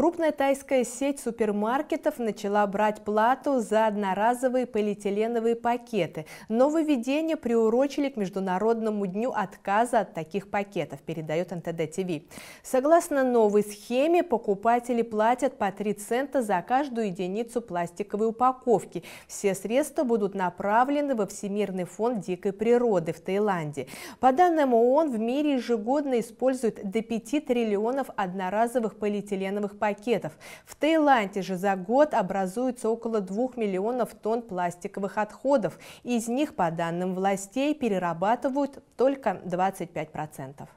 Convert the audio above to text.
Крупная тайская сеть супермаркетов начала брать плату за одноразовые полиэтиленовые пакеты. Нововведение приурочили к Международному дню отказа от таких пакетов, передает НТД-ТВ. Согласно новой схеме, покупатели платят по 3 цента за каждую единицу пластиковой упаковки. Все средства будут направлены во Всемирный фонд дикой природы в Таиланде. По данным ООН, в мире ежегодно используют до 5 триллионов одноразовых полиэтиленовых пакетов пакетов. В Таиланде же за год образуется около 2 миллионов тонн пластиковых отходов. Из них, по данным властей, перерабатывают только 25%.